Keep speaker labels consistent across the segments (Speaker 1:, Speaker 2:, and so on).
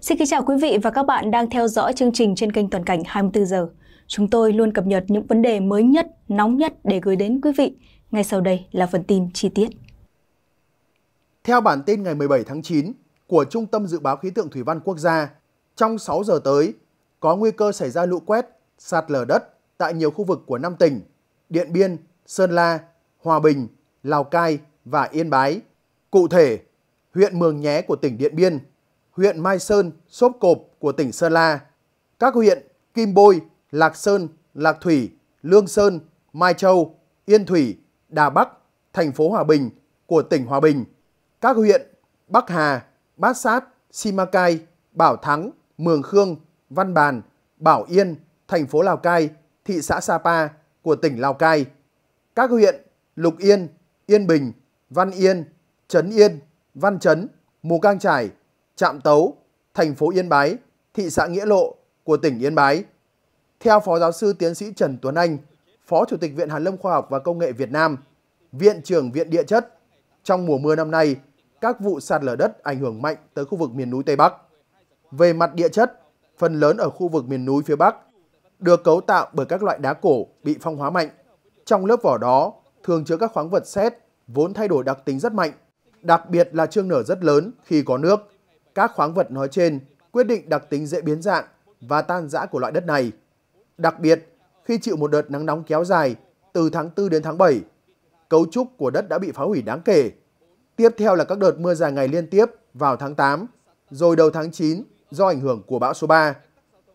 Speaker 1: Xin kính chào quý vị và các bạn đang theo dõi chương trình trên kênh Toàn cảnh 24 giờ. Chúng tôi luôn cập nhật những vấn đề mới nhất, nóng nhất để gửi đến quý vị. Ngay sau đây là phần tin chi tiết.
Speaker 2: Theo bản tin ngày 17 tháng 9 của Trung tâm Dự báo Khí tượng Thủy văn Quốc gia, trong 6 giờ tới, có nguy cơ xảy ra lũ quét, sạt lở đất tại nhiều khu vực của 5 tỉnh Điện Biên, Sơn La, Hòa Bình, Lào Cai và Yên Bái. Cụ thể, huyện Mường Nhé của tỉnh Điện Biên huyện Mai Sơn, Sốp Cộp của tỉnh Sơn La. Các huyện Kim Bôi, Lạc Sơn, Lạc Thủy, Lương Sơn, Mai Châu, Yên Thủy, Đà Bắc, thành phố Hòa Bình của tỉnh Hòa Bình. Các huyện Bắc Hà, Bát Sát, Simacai, Bảo Thắng, Mường Khương, Văn Bàn, Bảo Yên, thành phố Lào Cai, thị xã Sapa của tỉnh Lào Cai. Các huyện Lục Yên, Yên Bình, Văn Yên, Trấn Yên, Văn Trấn, Mù Cang Chải, Trạm Tấu, thành phố Yên Bái, thị xã Nghĩa Lộ của tỉnh Yên Bái. Theo Phó Giáo sư Tiến sĩ Trần Tuấn Anh, Phó Chủ tịch Viện Hàn Lâm Khoa học và Công nghệ Việt Nam, Viện trưởng Viện Địa chất, trong mùa mưa năm nay, các vụ sạt lở đất ảnh hưởng mạnh tới khu vực miền núi Tây Bắc. Về mặt địa chất, phần lớn ở khu vực miền núi phía Bắc được cấu tạo bởi các loại đá cổ bị phong hóa mạnh. Trong lớp vỏ đó thường chứa các khoáng vật sét vốn thay đổi đặc tính rất mạnh, đặc biệt là trương nở rất lớn khi có nước. Các khoáng vật nói trên quyết định đặc tính dễ biến dạng và tan rã của loại đất này. Đặc biệt, khi chịu một đợt nắng nóng kéo dài từ tháng 4 đến tháng 7, cấu trúc của đất đã bị phá hủy đáng kể. Tiếp theo là các đợt mưa dài ngày liên tiếp vào tháng 8, rồi đầu tháng 9 do ảnh hưởng của bão số 3.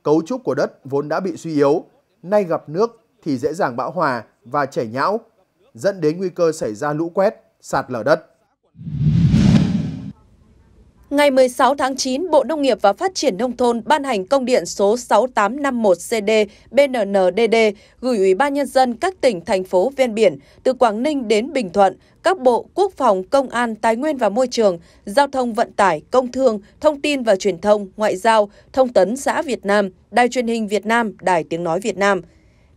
Speaker 2: Cấu trúc của đất vốn đã bị suy yếu, nay gặp nước thì dễ dàng bão hòa và chảy nhão, dẫn đến nguy cơ xảy ra lũ quét, sạt lở đất.
Speaker 1: Ngày 16 tháng 9, Bộ Nông nghiệp và Phát triển Nông thôn ban hành công điện số 6851CD BNNDD gửi Ủy ban Nhân dân các tỉnh, thành phố, ven biển từ Quảng Ninh đến Bình Thuận, các bộ Quốc phòng, Công an, Tài nguyên và Môi trường, Giao thông Vận tải, Công thương, Thông tin và Truyền thông, Ngoại giao, Thông tấn xã Việt Nam, Đài truyền hình Việt Nam, Đài tiếng nói Việt Nam.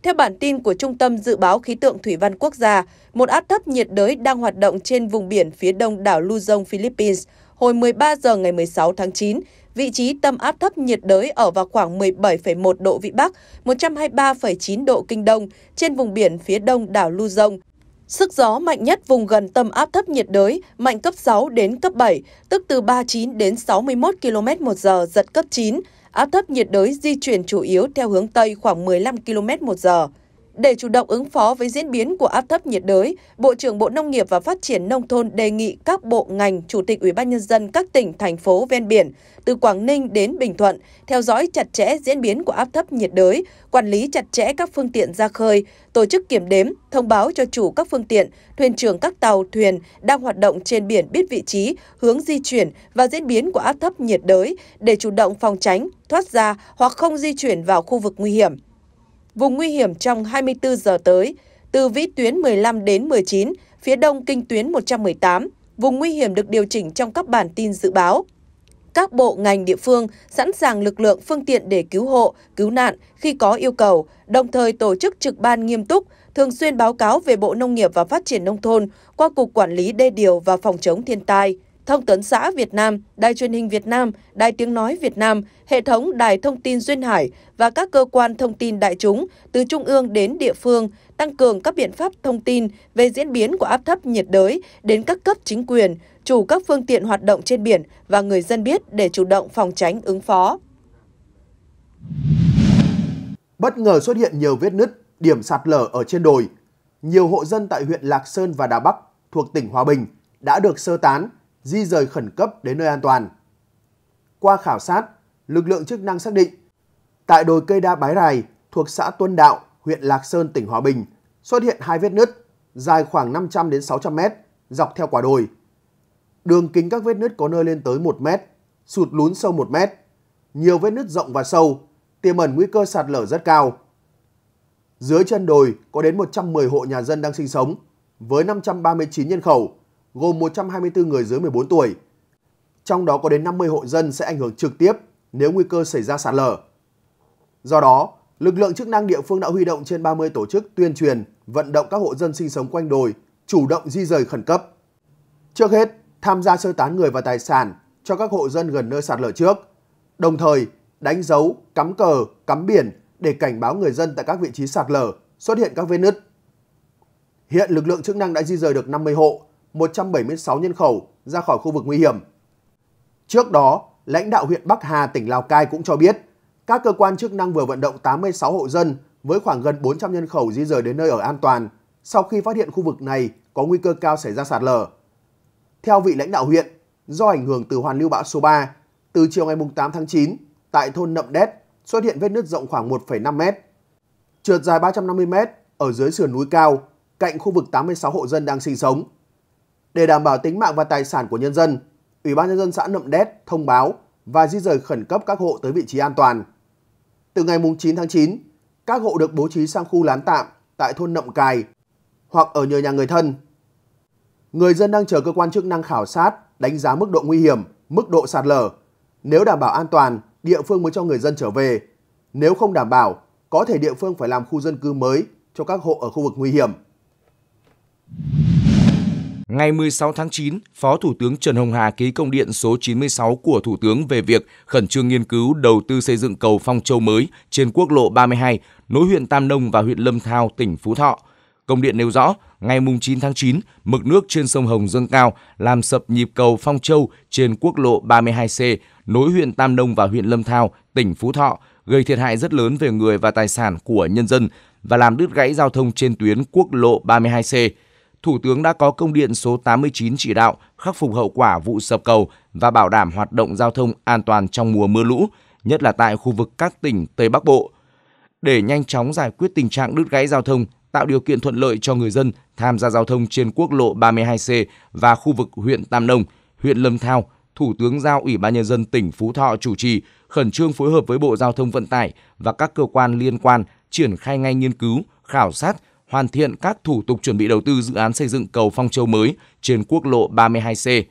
Speaker 1: Theo bản tin của Trung tâm Dự báo Khí tượng Thủy văn Quốc gia, một áp thấp nhiệt đới đang hoạt động trên vùng biển phía đông đảo Luzon, Philippines – hồi 13 giờ ngày 16 tháng 9, vị trí tâm áp thấp nhiệt đới ở vào khoảng 17,1 độ Vĩ Bắc, 123,9 độ Kinh Đông, trên vùng biển phía đông đảo Luzon. Sức gió mạnh nhất vùng gần tâm áp thấp nhiệt đới, mạnh cấp 6 đến cấp 7, tức từ 39 đến 61 km một giờ, giật cấp 9. Áp thấp nhiệt đới di chuyển chủ yếu theo hướng Tây khoảng 15 km một giờ. Để chủ động ứng phó với diễn biến của áp thấp nhiệt đới, Bộ trưởng Bộ Nông nghiệp và Phát triển Nông thôn đề nghị các bộ ngành, chủ tịch Ủy ban nhân dân các tỉnh, thành phố ven biển, từ Quảng Ninh đến Bình Thuận, theo dõi chặt chẽ diễn biến của áp thấp nhiệt đới, quản lý chặt chẽ các phương tiện ra khơi, tổ chức kiểm đếm, thông báo cho chủ các phương tiện, thuyền trưởng các tàu, thuyền đang hoạt động trên biển biết vị trí, hướng di chuyển và diễn biến của áp thấp nhiệt đới để chủ động phòng tránh, thoát ra hoặc không di chuyển vào khu vực nguy hiểm Vùng nguy hiểm trong 24 giờ tới, từ vĩ tuyến 15 đến 19, phía đông kinh tuyến 118. Vùng nguy hiểm được điều chỉnh trong các bản tin dự báo. Các bộ ngành địa phương sẵn sàng lực lượng phương tiện để cứu hộ, cứu nạn khi có yêu cầu, đồng thời tổ chức trực ban nghiêm túc, thường xuyên báo cáo về Bộ Nông nghiệp và Phát triển Nông thôn qua Cục Quản lý Đê điều và Phòng chống thiên tai. Thông tấn xã Việt Nam, Đài truyền hình Việt Nam, Đài tiếng nói Việt Nam, hệ thống Đài thông tin Duyên Hải và các cơ quan thông tin đại chúng từ trung ương đến địa phương tăng cường các biện pháp thông tin về diễn biến của áp thấp nhiệt đới đến các cấp chính quyền, chủ các phương tiện hoạt động trên biển và người dân biết để chủ động phòng tránh ứng phó.
Speaker 2: Bất ngờ xuất hiện nhiều vết nứt, điểm sạt lở ở trên đồi. Nhiều hộ dân tại huyện Lạc Sơn và Đà Bắc thuộc tỉnh Hòa Bình đã được sơ tán di rời khẩn cấp đến nơi an toàn. Qua khảo sát, lực lượng chức năng xác định tại đồi cây đa Bái Rài thuộc xã Tuân Đạo, huyện Lạc Sơn, tỉnh Hòa Bình xuất hiện hai vết nứt dài khoảng 500 đến 600 mét dọc theo quả đồi. Đường kính các vết nứt có nơi lên tới 1 mét, sụt lún sâu 1 mét. Nhiều vết nứt rộng và sâu, tiềm ẩn nguy cơ sạt lở rất cao. Dưới chân đồi có đến 110 hộ nhà dân đang sinh sống với 539 nhân khẩu gồm 124 người dưới 14 tuổi. Trong đó có đến 50 hộ dân sẽ ảnh hưởng trực tiếp nếu nguy cơ xảy ra sạt lở. Do đó, lực lượng chức năng địa phương đã huy động trên 30 tổ chức tuyên truyền, vận động các hộ dân sinh sống quanh đồi chủ động di rời khẩn cấp. Trước hết, tham gia sơ tán người và tài sản cho các hộ dân gần nơi sạt lở trước, đồng thời đánh dấu, cắm cờ, cắm biển để cảnh báo người dân tại các vị trí sạt lở xuất hiện các vết nứt. Hiện lực lượng chức năng đã di rời được 50 hộ, 176 nhân khẩu ra khỏi khu vực nguy hiểm. Trước đó, lãnh đạo huyện Bắc Hà, tỉnh Lào Cai cũng cho biết, các cơ quan chức năng vừa vận động 86 hộ dân với khoảng gần 400 nhân khẩu di rời đến nơi ở an toàn sau khi phát hiện khu vực này có nguy cơ cao xảy ra sạt lở. Theo vị lãnh đạo huyện, do ảnh hưởng từ hoàn lưu bão số 3, từ chiều ngày 8 tháng 9, tại thôn Nậm Đét xuất hiện vết nứt rộng khoảng 1,5 mét, trượt dài 350 mét ở dưới sườn núi cao, cạnh khu vực 86 hộ dân đang sinh sống. Để đảm bảo tính mạng và tài sản của nhân dân, Ủy ban nhân dân xã Nậm Đét thông báo và di rời khẩn cấp các hộ tới vị trí an toàn. Từ ngày 9 tháng 9, các hộ được bố trí sang khu lán tạm tại thôn Nậm Cài hoặc ở nhờ nhà người thân. Người dân đang chờ cơ quan chức năng khảo sát, đánh giá mức độ nguy hiểm, mức độ sạt lở. Nếu đảm bảo an toàn, địa phương mới cho người dân trở về. Nếu không đảm bảo, có thể địa phương phải làm khu dân cư mới cho các hộ ở khu vực nguy hiểm.
Speaker 3: Ngày 16 tháng 9, Phó Thủ tướng Trần Hồng Hà ký công điện số 96 của Thủ tướng về việc khẩn trương nghiên cứu đầu tư xây dựng cầu Phong Châu mới trên quốc lộ 32 nối huyện Tam Nông và huyện Lâm Thao, tỉnh Phú Thọ. Công điện nêu rõ, ngày 9 tháng 9, mực nước trên sông Hồng dâng cao, làm sập nhịp cầu Phong Châu trên quốc lộ 32C nối huyện Tam Nông và huyện Lâm Thao, tỉnh Phú Thọ, gây thiệt hại rất lớn về người và tài sản của nhân dân và làm đứt gãy giao thông trên tuyến quốc lộ 32C. Thủ tướng đã có công điện số 89 chỉ đạo khắc phục hậu quả vụ sập cầu và bảo đảm hoạt động giao thông an toàn trong mùa mưa lũ, nhất là tại khu vực các tỉnh Tây Bắc Bộ. Để nhanh chóng giải quyết tình trạng đứt gãy giao thông, tạo điều kiện thuận lợi cho người dân tham gia giao thông trên quốc lộ 32C và khu vực huyện Tam Nông, huyện Lâm Thao, Thủ tướng giao Ủy ban nhân dân tỉnh Phú Thọ chủ trì khẩn trương phối hợp với Bộ Giao thông Vận tải và các cơ quan liên quan triển khai ngay nghiên cứu, khảo sát, hoàn thiện các thủ tục chuẩn bị đầu tư dự án xây dựng cầu Phong Châu mới trên quốc lộ 32C.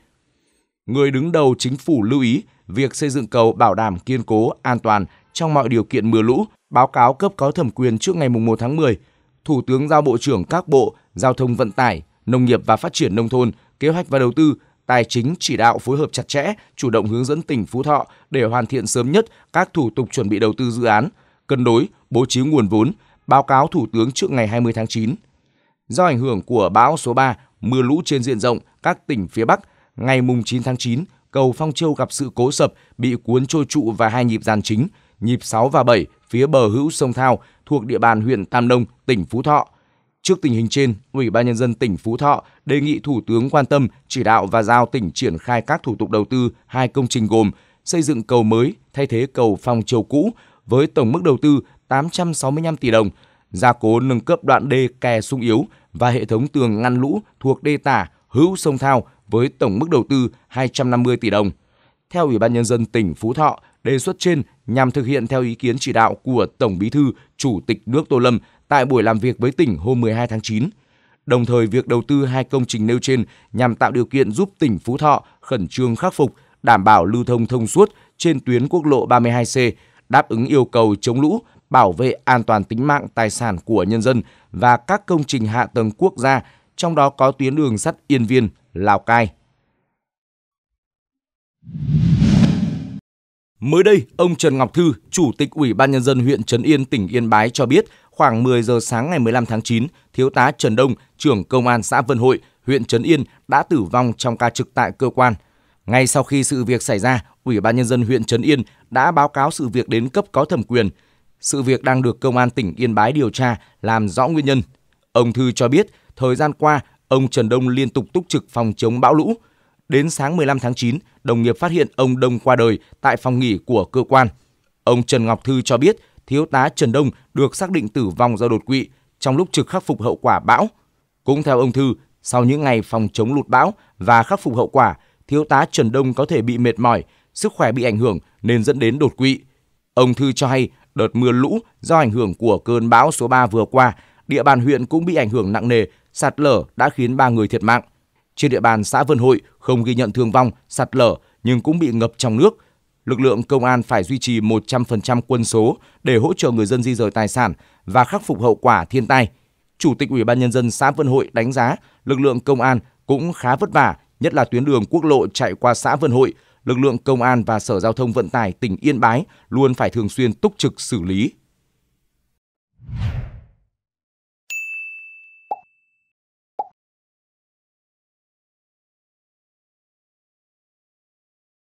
Speaker 3: Người đứng đầu chính phủ lưu ý việc xây dựng cầu bảo đảm kiên cố, an toàn trong mọi điều kiện mưa lũ, báo cáo cấp có thẩm quyền trước ngày 1 tháng 10. Thủ tướng giao Bộ trưởng các bộ Giao thông Vận tải, Nông nghiệp và Phát triển Nông thôn, Kế hoạch và Đầu tư, Tài chính chỉ đạo phối hợp chặt chẽ, chủ động hướng dẫn tỉnh Phú Thọ để hoàn thiện sớm nhất các thủ tục chuẩn bị đầu tư dự án, cân đối, bố trí nguồn vốn, báo cáo Thủ tướng trước ngày 20 tháng 9. Do ảnh hưởng của bão số 3, mưa lũ trên diện rộng các tỉnh phía Bắc, ngày 9 tháng 9, cầu Phong Châu gặp sự cố sập, bị cuốn trôi trụ và hai nhịp dàn chính, nhịp 6 và 7 phía bờ hữu sông Thao thuộc địa bàn huyện Tam Nông, tỉnh Phú Thọ. Trước tình hình trên, Ủy ban Nhân dân tỉnh Phú Thọ đề nghị Thủ tướng quan tâm, chỉ đạo và giao tỉnh triển khai các thủ tục đầu tư hai công trình gồm xây dựng cầu mới thay thế cầu Phong Châu cũ với tổng mức đầu tư 865 tỷ đồng, gia cố nâng cấp đoạn đê kè sung yếu và hệ thống tường ngăn lũ thuộc đê tả hữu sông Thao với tổng mức đầu tư 250 tỷ đồng. Theo Ủy ban Nhân dân tỉnh Phú Thọ, đề xuất trên nhằm thực hiện theo ý kiến chỉ đạo của Tổng Bí thư, Chủ tịch nước Tô Lâm tại buổi làm việc với tỉnh hôm 12 tháng 9. Đồng thời, việc đầu tư hai công trình nêu trên nhằm tạo điều kiện giúp tỉnh Phú Thọ khẩn trương khắc phục, đảm bảo lưu thông thông suốt trên tuyến quốc lộ 32C, đáp ứng yêu cầu chống lũ bảo vệ an toàn tính mạng tài sản của nhân dân và các công trình hạ tầng quốc gia, trong đó có tuyến đường sắt Yên Viên, Lào Cai. Mới đây, ông Trần Ngọc Thư, Chủ tịch Ủy ban Nhân dân huyện Trấn Yên, tỉnh Yên Bái cho biết khoảng 10 giờ sáng ngày 15 tháng 9, Thiếu tá Trần Đông, trưởng Công an xã Vân Hội, huyện Trấn Yên đã tử vong trong ca trực tại cơ quan. Ngay sau khi sự việc xảy ra, Ủy ban Nhân dân huyện Trấn Yên đã báo cáo sự việc đến cấp có thẩm quyền – sự việc đang được công an tỉnh Yên Bái điều tra làm rõ nguyên nhân. Ông Thư cho biết, thời gian qua, ông Trần Đông liên tục túc trực phòng chống bão lũ. Đến sáng 15 tháng 9, đồng nghiệp phát hiện ông Đông qua đời tại phòng nghỉ của cơ quan. Ông Trần Ngọc Thư cho biết, thiếu tá Trần Đông được xác định tử vong do đột quỵ trong lúc trực khắc phục hậu quả bão. Cũng theo ông Thư, sau những ngày phòng chống lụt bão và khắc phục hậu quả, thiếu tá Trần Đông có thể bị mệt mỏi, sức khỏe bị ảnh hưởng nên dẫn đến đột quỵ. Ông Thư cho hay đợt mưa lũ do ảnh hưởng của cơn bão số 3 vừa qua, địa bàn huyện cũng bị ảnh hưởng nặng nề, sạt lở đã khiến 3 người thiệt mạng. Trên địa bàn xã Vân Hội không ghi nhận thương vong, sạt lở nhưng cũng bị ngập trong nước. Lực lượng công an phải duy trì 100% quân số để hỗ trợ người dân di rời tài sản và khắc phục hậu quả thiên tai. Chủ tịch Ủy ban nhân dân xã Vân Hội đánh giá lực lượng công an cũng khá vất vả, nhất là tuyến đường quốc lộ chạy qua xã Vân Hội – lực lượng công an và Sở Giao thông Vận tải tỉnh Yên Bái luôn phải thường xuyên túc trực xử lý.